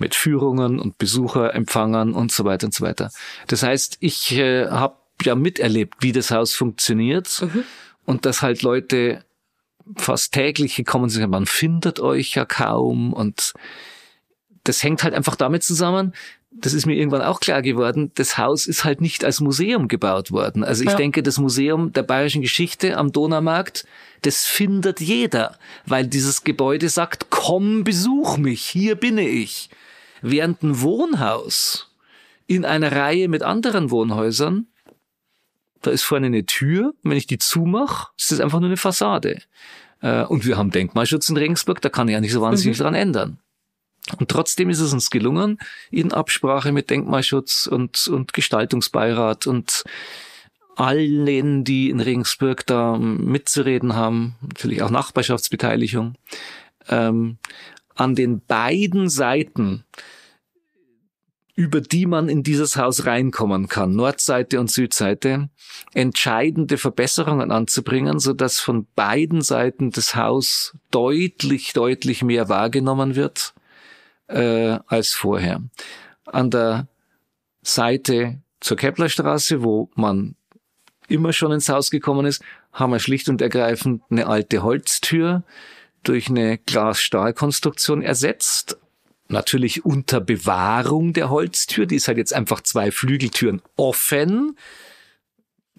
Mit Führungen und Besucherempfangern und so weiter und so weiter. Das heißt, ich äh, habe ja miterlebt, wie das Haus funktioniert. Mhm und dass halt Leute fast täglich gekommen sind, man findet euch ja kaum und das hängt halt einfach damit zusammen, das ist mir irgendwann auch klar geworden, das Haus ist halt nicht als Museum gebaut worden. Also ich ja. denke, das Museum der bayerischen Geschichte am Donaumarkt, das findet jeder, weil dieses Gebäude sagt, komm, besuch mich, hier bin ich. Während ein Wohnhaus in einer Reihe mit anderen Wohnhäusern da ist vorne eine Tür, wenn ich die zumache, ist das einfach nur eine Fassade. Äh, und wir haben Denkmalschutz in Regensburg, da kann ich ja nicht so wahnsinnig mhm. dran ändern. Und trotzdem ist es uns gelungen, in Absprache mit Denkmalschutz und, und Gestaltungsbeirat und allen, die in Regensburg da mitzureden haben, natürlich auch Nachbarschaftsbeteiligung, ähm, an den beiden Seiten über die man in dieses Haus reinkommen kann, Nordseite und Südseite, entscheidende Verbesserungen anzubringen, so dass von beiden Seiten das Haus deutlich, deutlich mehr wahrgenommen wird äh, als vorher. An der Seite zur Keplerstraße, wo man immer schon ins Haus gekommen ist, haben wir schlicht und ergreifend eine alte Holztür durch eine Glas-Stahl-Konstruktion ersetzt natürlich unter Bewahrung der Holztür. Die ist halt jetzt einfach zwei Flügeltüren offen,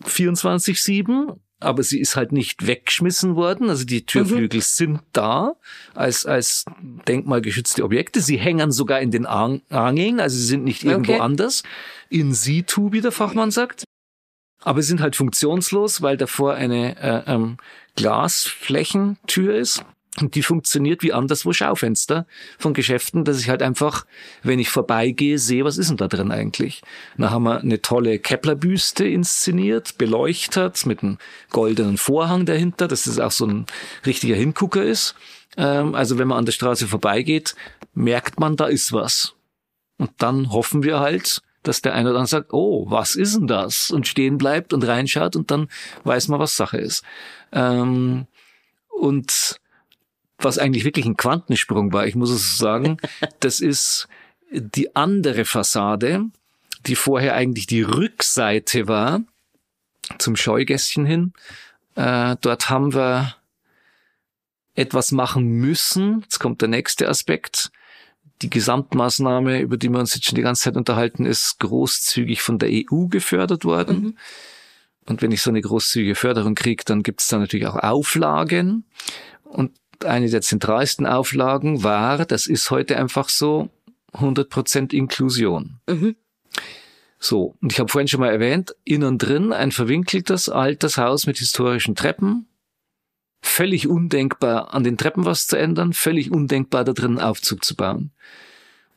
24-7, aber sie ist halt nicht weggeschmissen worden. Also die Türflügel mhm. sind da als, als denkmalgeschützte Objekte. Sie hängen sogar in den Angeln, also sie sind nicht irgendwo okay. anders. In situ, wie der Fachmann sagt. Aber sie sind halt funktionslos, weil davor eine äh, ähm, Glasflächentür ist. Und die funktioniert wie anderswo Schaufenster von Geschäften, dass ich halt einfach, wenn ich vorbeigehe, sehe, was ist denn da drin eigentlich. Da haben wir eine tolle Kepler-Büste inszeniert, beleuchtet, mit einem goldenen Vorhang dahinter, dass das auch so ein richtiger Hingucker ist. Ähm, also wenn man an der Straße vorbeigeht, merkt man, da ist was. Und dann hoffen wir halt, dass der eine oder andere sagt, oh, was ist denn das? Und stehen bleibt und reinschaut und dann weiß man, was Sache ist. Ähm, und was eigentlich wirklich ein Quantensprung war, ich muss es sagen, das ist die andere Fassade, die vorher eigentlich die Rückseite war, zum Scheugästchen hin. Äh, dort haben wir etwas machen müssen. Jetzt kommt der nächste Aspekt. Die Gesamtmaßnahme, über die wir uns jetzt schon die ganze Zeit unterhalten, ist großzügig von der EU gefördert worden. Mhm. Und wenn ich so eine großzügige Förderung kriege, dann gibt es da natürlich auch Auflagen. Und eine der zentralsten Auflagen war, das ist heute einfach so, 100% Inklusion. Mhm. So, und ich habe vorhin schon mal erwähnt, innen drin ein verwinkeltes altes Haus mit historischen Treppen. Völlig undenkbar, an den Treppen was zu ändern, völlig undenkbar, da drin einen Aufzug zu bauen.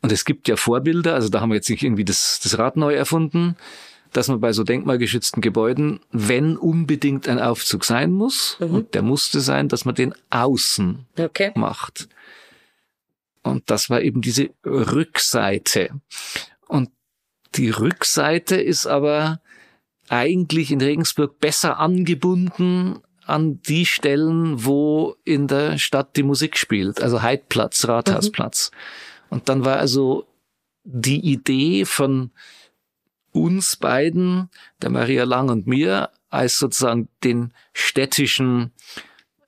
Und es gibt ja Vorbilder, also da haben wir jetzt nicht irgendwie das, das Rad neu erfunden dass man bei so denkmalgeschützten Gebäuden, wenn unbedingt ein Aufzug sein muss, mhm. und der musste sein, dass man den außen okay. macht. Und das war eben diese Rückseite. Und die Rückseite ist aber eigentlich in Regensburg besser angebunden an die Stellen, wo in der Stadt die Musik spielt, also Heidplatz, Rathausplatz. Mhm. Und dann war also die Idee von uns beiden, der Maria Lang und mir, als sozusagen den städtischen,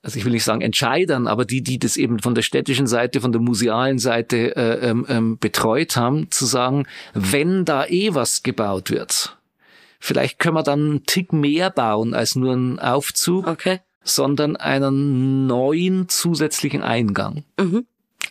also ich will nicht sagen Entscheidern, aber die, die das eben von der städtischen Seite, von der musealen Seite äh, ähm, ähm betreut haben, zu sagen, wenn da eh was gebaut wird, vielleicht können wir dann einen Tick mehr bauen als nur einen Aufzug, okay. sondern einen neuen zusätzlichen Eingang. Mhm.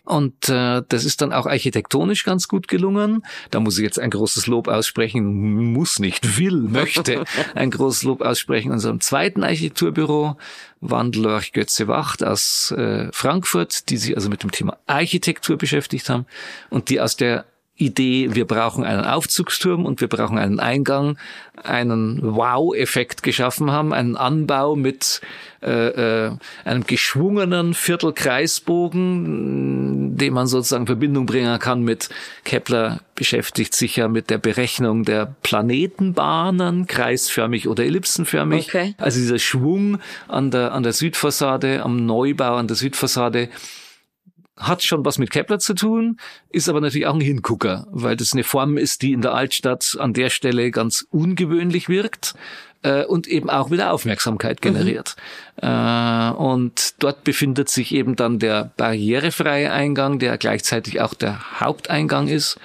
Und äh, das ist dann auch architektonisch ganz gut gelungen. Da muss ich jetzt ein großes Lob aussprechen, muss nicht, will, möchte ein großes Lob aussprechen unserem zweiten Architekturbüro, Wandlörch Götze Wacht aus äh, Frankfurt, die sich also mit dem Thema Architektur beschäftigt haben und die aus der Idee, wir brauchen einen Aufzugsturm und wir brauchen einen Eingang, einen Wow-Effekt geschaffen haben, einen Anbau mit äh, äh, einem geschwungenen Viertelkreisbogen, den man sozusagen Verbindung bringen kann mit Kepler beschäftigt sich ja mit der Berechnung der Planetenbahnen, kreisförmig oder ellipsenförmig. Okay. Also dieser Schwung an der, an der Südfassade, am Neubau an der Südfassade, hat schon was mit Kepler zu tun, ist aber natürlich auch ein Hingucker, weil das eine Form ist, die in der Altstadt an der Stelle ganz ungewöhnlich wirkt äh, und eben auch wieder Aufmerksamkeit mhm. generiert. Mhm. Äh, und dort befindet sich eben dann der barrierefreie Eingang, der gleichzeitig auch der Haupteingang ist.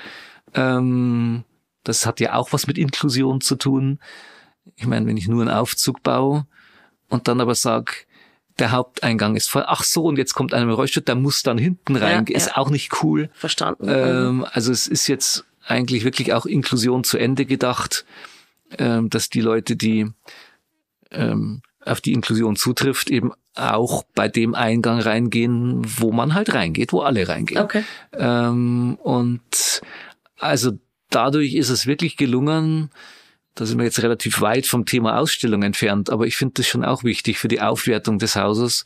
Ähm, das hat ja auch was mit Inklusion zu tun. Ich meine, wenn ich nur einen Aufzug baue und dann aber sage, der Haupteingang ist voll. Ach so, und jetzt kommt einer mit Rollstuhl, der muss dann hinten rein. Ja, ist ja. auch nicht cool. Verstanden. Ähm, also es ist jetzt eigentlich wirklich auch Inklusion zu Ende gedacht, ähm, dass die Leute, die ähm, auf die Inklusion zutrifft, eben auch bei dem Eingang reingehen, wo man halt reingeht, wo alle reingehen. Okay. Ähm, und also dadurch ist es wirklich gelungen, da sind wir jetzt relativ weit vom Thema Ausstellung entfernt, aber ich finde das schon auch wichtig für die Aufwertung des Hauses,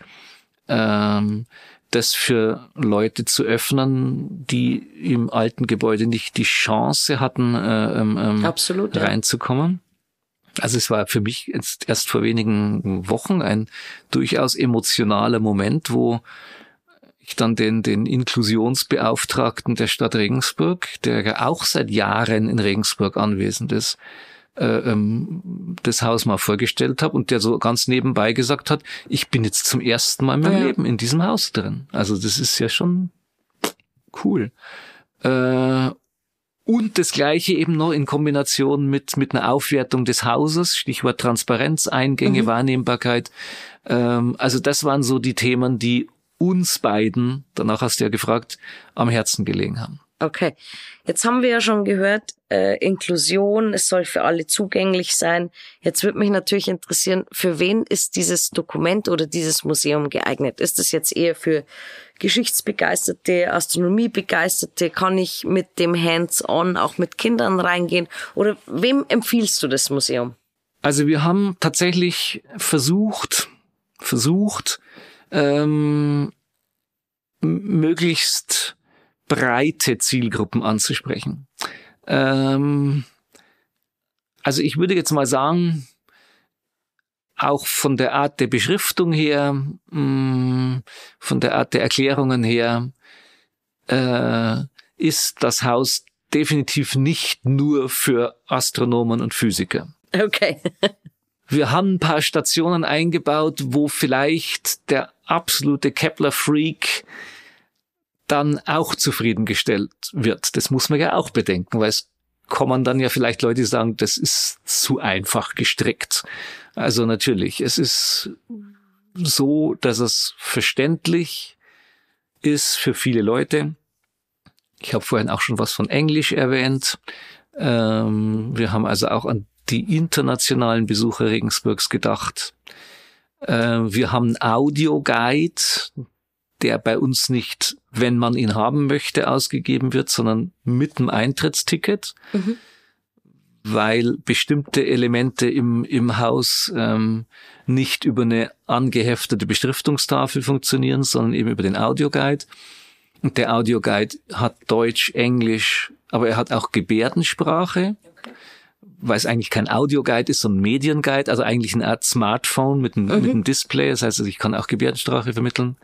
ähm, das für Leute zu öffnen, die im alten Gebäude nicht die Chance hatten, äh, ähm, ähm, Absolut, reinzukommen. Ja. Also es war für mich jetzt erst vor wenigen Wochen ein durchaus emotionaler Moment, wo ich dann den, den Inklusionsbeauftragten der Stadt Regensburg, der auch seit Jahren in Regensburg anwesend ist, äh, ähm, das Haus mal vorgestellt habe und der so ganz nebenbei gesagt hat, ich bin jetzt zum ersten Mal in meinem ja. Leben in diesem Haus drin. Also das ist ja schon cool. Äh, und das Gleiche eben noch in Kombination mit, mit einer Aufwertung des Hauses, Stichwort Transparenz, Eingänge, mhm. Wahrnehmbarkeit. Ähm, also das waren so die Themen, die uns beiden, danach hast du ja gefragt, am Herzen gelegen haben. Okay, jetzt haben wir ja schon gehört, äh, Inklusion, es soll für alle zugänglich sein. Jetzt würde mich natürlich interessieren, für wen ist dieses Dokument oder dieses Museum geeignet? Ist es jetzt eher für Geschichtsbegeisterte, Astronomiebegeisterte? Kann ich mit dem Hands-on auch mit Kindern reingehen? Oder wem empfiehlst du das Museum? Also wir haben tatsächlich versucht, versucht, ähm, möglichst breite Zielgruppen anzusprechen. Ähm, also ich würde jetzt mal sagen, auch von der Art der Beschriftung her, mh, mm, von der Art der Erklärungen her, äh, ist das Haus definitiv nicht nur für Astronomen und Physiker. Okay. Wir haben ein paar Stationen eingebaut, wo vielleicht der absolute Kepler-Freak dann auch zufriedengestellt wird. Das muss man ja auch bedenken, weil es kommen dann ja vielleicht Leute, die sagen, das ist zu einfach gestrickt. Also natürlich, es ist so, dass es verständlich ist für viele Leute. Ich habe vorhin auch schon was von Englisch erwähnt. Ähm, wir haben also auch an die internationalen Besucher Regensburgs gedacht. Äh, wir haben einen Audioguide, der bei uns nicht, wenn man ihn haben möchte, ausgegeben wird, sondern mit dem Eintrittsticket, mhm. weil bestimmte Elemente im, im Haus ähm, nicht über eine angeheftete Beschriftungstafel funktionieren, sondern eben über den Audioguide. Und der Audioguide hat Deutsch, Englisch, aber er hat auch Gebärdensprache. Okay weil es eigentlich kein Audioguide ist, sondern Medienguide, also eigentlich eine Art Smartphone mit einem, mhm. mit einem Display. Das heißt, also ich kann auch Gebärdensprache vermitteln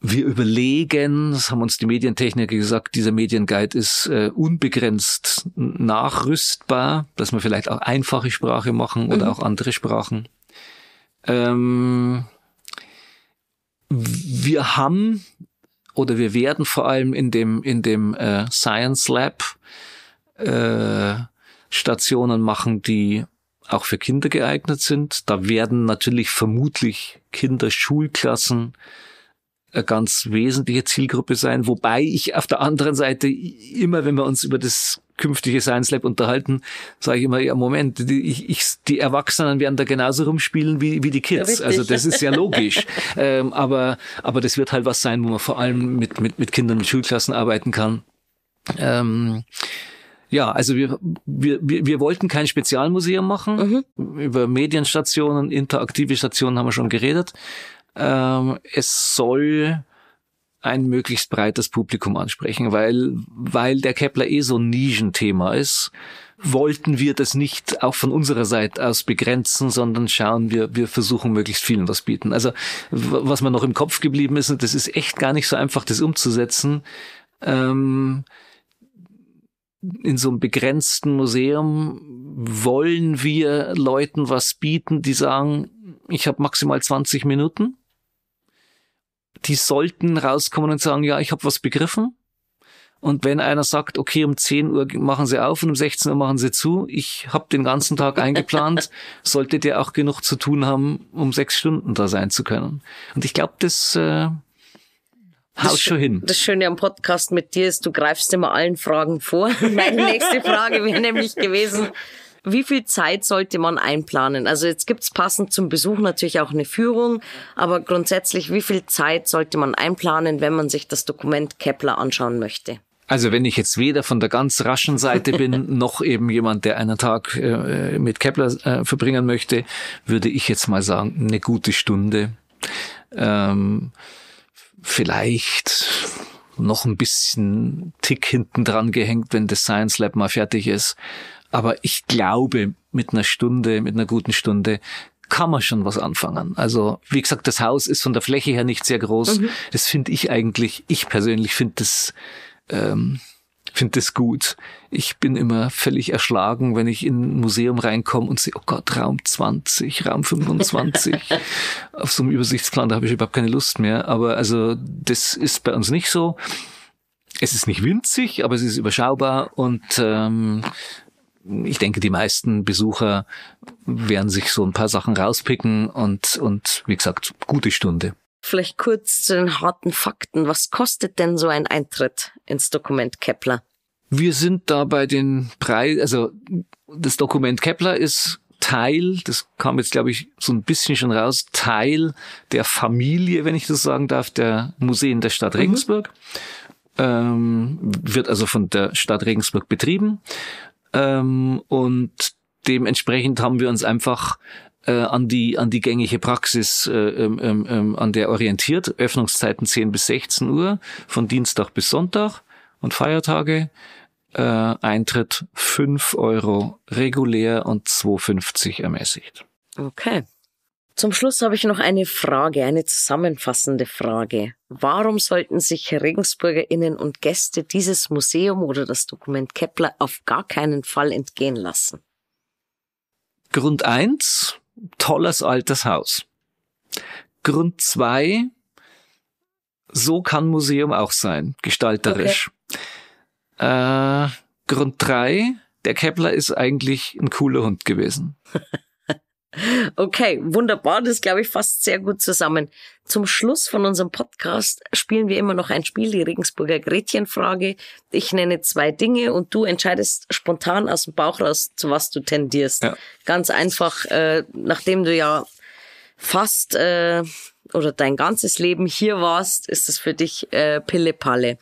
wir überlegen, das haben uns die Medientechniker gesagt, dieser Medienguide ist äh, unbegrenzt nachrüstbar, dass wir vielleicht auch einfache Sprache machen oder mhm. auch andere Sprachen. Ähm, wir haben oder wir werden vor allem in dem, in dem äh, Science Lab äh, Stationen machen, die auch für Kinder geeignet sind. Da werden natürlich vermutlich Kinder Schulklassen eine ganz wesentliche Zielgruppe sein. Wobei ich auf der anderen Seite immer, wenn wir uns über das künftige Science Lab unterhalten, sage ich immer, ja Moment, die, ich, die Erwachsenen werden da genauso rumspielen wie, wie die Kids. Ja, also das ist ja logisch. ähm, aber, aber das wird halt was sein, wo man vor allem mit, mit, mit Kindern, mit Schulklassen arbeiten kann. Ähm, ja, also wir, wir, wir, wir wollten kein Spezialmuseum machen. Mhm. Über Medienstationen, interaktive Stationen haben wir schon geredet. Ähm, es soll ein möglichst breites Publikum ansprechen, weil, weil der Kepler eh so ein Nischenthema ist, wollten wir das nicht auch von unserer Seite aus begrenzen, sondern schauen wir, wir versuchen möglichst vielen was bieten. Also was mir noch im Kopf geblieben ist, und das ist echt gar nicht so einfach, das umzusetzen, ähm, in so einem begrenzten Museum wollen wir Leuten was bieten, die sagen, ich habe maximal 20 Minuten. Die sollten rauskommen und sagen, ja, ich habe was begriffen. Und wenn einer sagt, okay, um 10 Uhr machen sie auf und um 16 Uhr machen sie zu, ich habe den ganzen Tag eingeplant, sollte der auch genug zu tun haben, um sechs Stunden da sein zu können. Und ich glaube, das äh, haut schon hin. Das Schöne am Podcast mit dir ist, du greifst immer allen Fragen vor. Meine nächste Frage wäre nämlich gewesen, wie viel Zeit sollte man einplanen? Also jetzt gibt's passend zum Besuch natürlich auch eine Führung, aber grundsätzlich, wie viel Zeit sollte man einplanen, wenn man sich das Dokument Kepler anschauen möchte? Also wenn ich jetzt weder von der ganz raschen Seite bin, noch eben jemand, der einen Tag äh, mit Kepler äh, verbringen möchte, würde ich jetzt mal sagen, eine gute Stunde. Ähm, vielleicht noch ein bisschen Tick hinten dran gehängt, wenn das Science Lab mal fertig ist. Aber ich glaube, mit einer Stunde, mit einer guten Stunde kann man schon was anfangen. Also wie gesagt, das Haus ist von der Fläche her nicht sehr groß. Mhm. Das finde ich eigentlich, ich persönlich finde das, ähm, finde das gut. Ich bin immer völlig erschlagen, wenn ich in ein Museum reinkomme und sehe, oh Gott, Raum 20, Raum 25. Auf so einem Übersichtsplan, da habe ich überhaupt keine Lust mehr. Aber also das ist bei uns nicht so. Es ist nicht winzig, aber es ist überschaubar und ähm, ich denke, die meisten Besucher werden sich so ein paar Sachen rauspicken und, und wie gesagt, gute Stunde. Vielleicht kurz zu den harten Fakten. Was kostet denn so ein Eintritt ins Dokument Kepler? Wir sind da bei den Preisen, also das Dokument Kepler ist Teil, das kam jetzt glaube ich so ein bisschen schon raus, Teil der Familie, wenn ich das sagen darf, der Museen der Stadt mhm. Regensburg. Mhm. Ähm, wird also von der Stadt Regensburg betrieben ähm, und dementsprechend haben wir uns einfach äh, an die an die gängige Praxis äh, ähm, ähm, ähm an der orientiert. Öffnungszeiten 10 bis 16 Uhr von Dienstag bis Sonntag und Feiertage. Äh, Eintritt 5 Euro regulär und 2,50 ermäßigt. Okay. Zum Schluss habe ich noch eine Frage, eine zusammenfassende Frage. Warum sollten sich Regensburgerinnen und Gäste dieses Museum oder das Dokument Kepler auf gar keinen Fall entgehen lassen? Grund eins: tolles altes Haus. Grund zwei: so kann Museum auch sein, gestalterisch. Okay. Äh, Grund drei: der Kepler ist eigentlich ein cooler Hund gewesen. Okay, wunderbar. Das glaube ich fast sehr gut zusammen. Zum Schluss von unserem Podcast spielen wir immer noch ein Spiel, die Regensburger Gretchenfrage. Ich nenne zwei Dinge und du entscheidest spontan aus dem Bauch raus, zu was du tendierst. Ja. Ganz einfach, äh, nachdem du ja fast äh, oder dein ganzes Leben hier warst, ist es für dich äh, Pille-Palle.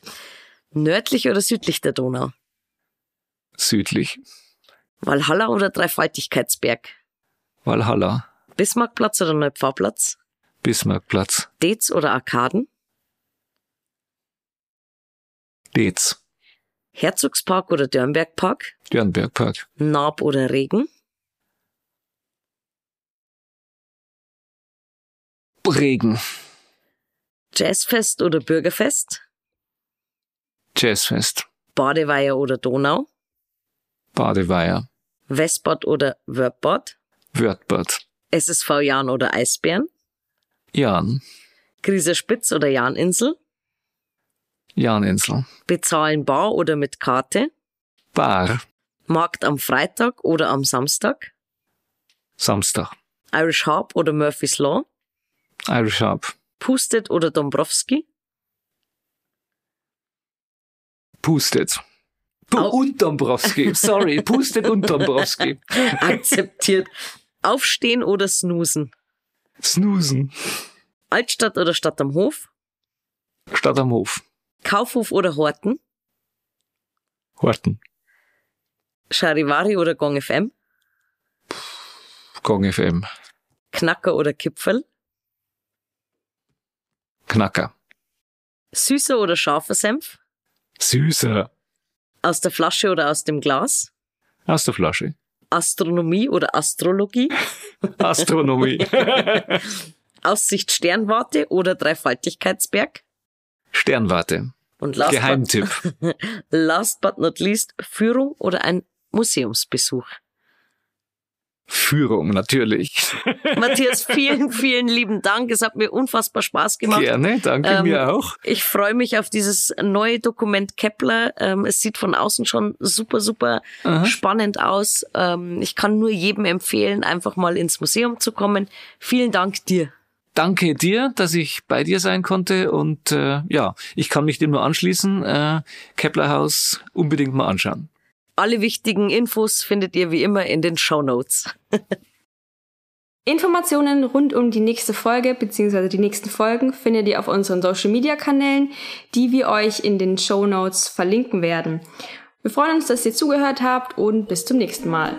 Nördlich oder südlich der Donau? Südlich. Walhalla oder Dreifaltigkeitsberg? Valhalla. Bismarckplatz oder Neupfauplatz? Bismarckplatz. Dez oder Arkaden? Dez. Herzogspark oder Dürnbergpark? Dürnbergpark. Naab oder Regen? Regen. Jazzfest oder Bürgerfest? Jazzfest. Badeweiher oder Donau? Badeweiher. Westbad oder Wörthbad? Wörthbad. SSV Jahn oder Eisbären? Jahn. Grieserspitz oder Jahninsel? Jahninsel. Bezahlen bar oder mit Karte? Bar. Markt am Freitag oder am Samstag? Samstag. Irish Harp oder Murphy's Law? Irish Harp. Pustet oder Dombrowski? Pustet. P und Dombrowski, sorry, Pustet und Dombrowski. Akzeptiert. Aufstehen oder snoosen? Snoosen. Altstadt oder Stadt am Hof? Stadt am Hof. Kaufhof oder Horten? Horten. Charivari oder Gong FM? Gong FM. Knacker oder Kipfel? Knacker. Süßer oder scharfer Senf? Süßer. Aus der Flasche oder aus dem Glas? Aus der Flasche. Astronomie oder Astrologie. Astronomie. Aussicht Sternwarte oder Dreifaltigkeitsberg. Sternwarte. Und last Geheimtipp. But, last but not least, Führung oder ein Museumsbesuch. Führung natürlich. Matthias, vielen, vielen lieben Dank. Es hat mir unfassbar Spaß gemacht. Gerne, danke ähm, mir auch. Ich freue mich auf dieses neue Dokument Kepler. Ähm, es sieht von außen schon super, super Aha. spannend aus. Ähm, ich kann nur jedem empfehlen, einfach mal ins Museum zu kommen. Vielen Dank dir. Danke dir, dass ich bei dir sein konnte und äh, ja, ich kann mich dem nur anschließen. Äh, Kepler Haus unbedingt mal anschauen. Alle wichtigen Infos findet ihr wie immer in den Show Notes. Informationen rund um die nächste Folge bzw. die nächsten Folgen findet ihr auf unseren Social Media Kanälen, die wir euch in den Show Notes verlinken werden. Wir freuen uns, dass ihr zugehört habt und bis zum nächsten Mal.